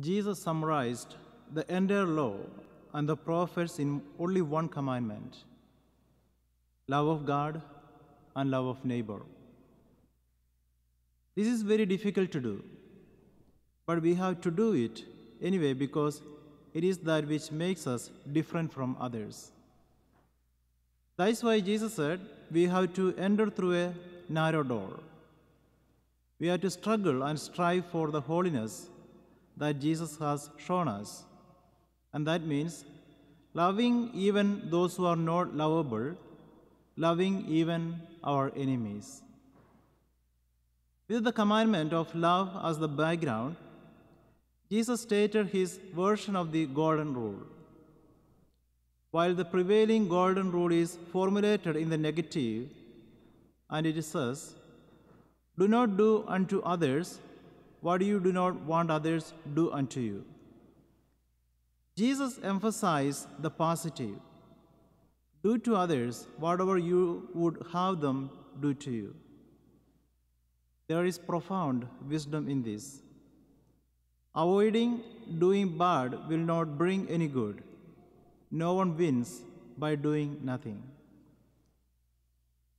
Jesus summarized the entire law and the prophets in only one commandment love of God and love of neighbor. This is very difficult to do, but we have to do it anyway because it is that which makes us different from others. That is why Jesus said we have to enter through a narrow door. We have to struggle and strive for the holiness that Jesus has shown us. And that means loving even those who are not lovable, loving even our enemies. With the commandment of love as the background, Jesus stated his version of the Golden Rule. While the prevailing Golden Rule is formulated in the negative, and it says, Do not do unto others what you do not want others do unto you. Jesus emphasized the positive. Do to others whatever you would have them do to you. There is profound wisdom in this. Avoiding doing bad will not bring any good. No one wins by doing nothing.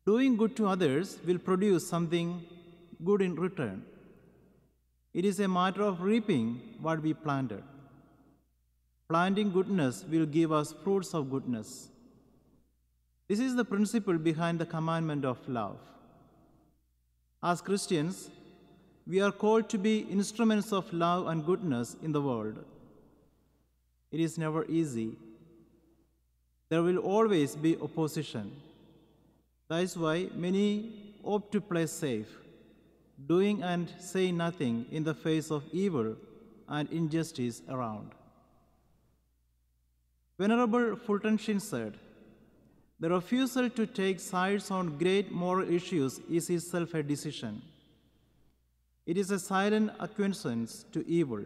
Doing good to others will produce something good in return. It is a matter of reaping what we planted. Planting goodness will give us fruits of goodness. This is the principle behind the commandment of love. As Christians, we are called to be instruments of love and goodness in the world. It is never easy. There will always be opposition. That is why many opt to play safe doing and saying nothing in the face of evil and injustice around. Venerable Fulton Sheen said, The refusal to take sides on great moral issues is itself a decision. It is a silent acquiescence to evil.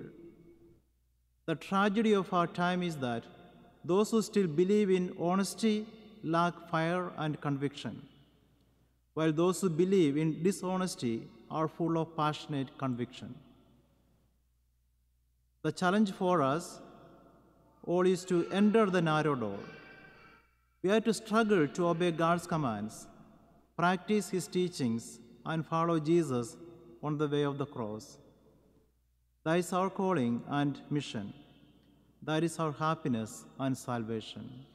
The tragedy of our time is that those who still believe in honesty lack fire and conviction, while those who believe in dishonesty are full of passionate conviction. The challenge for us all is to enter the narrow door. We are to struggle to obey God's commands, practice His teachings, and follow Jesus on the way of the cross. That is our calling and mission. That is our happiness and salvation.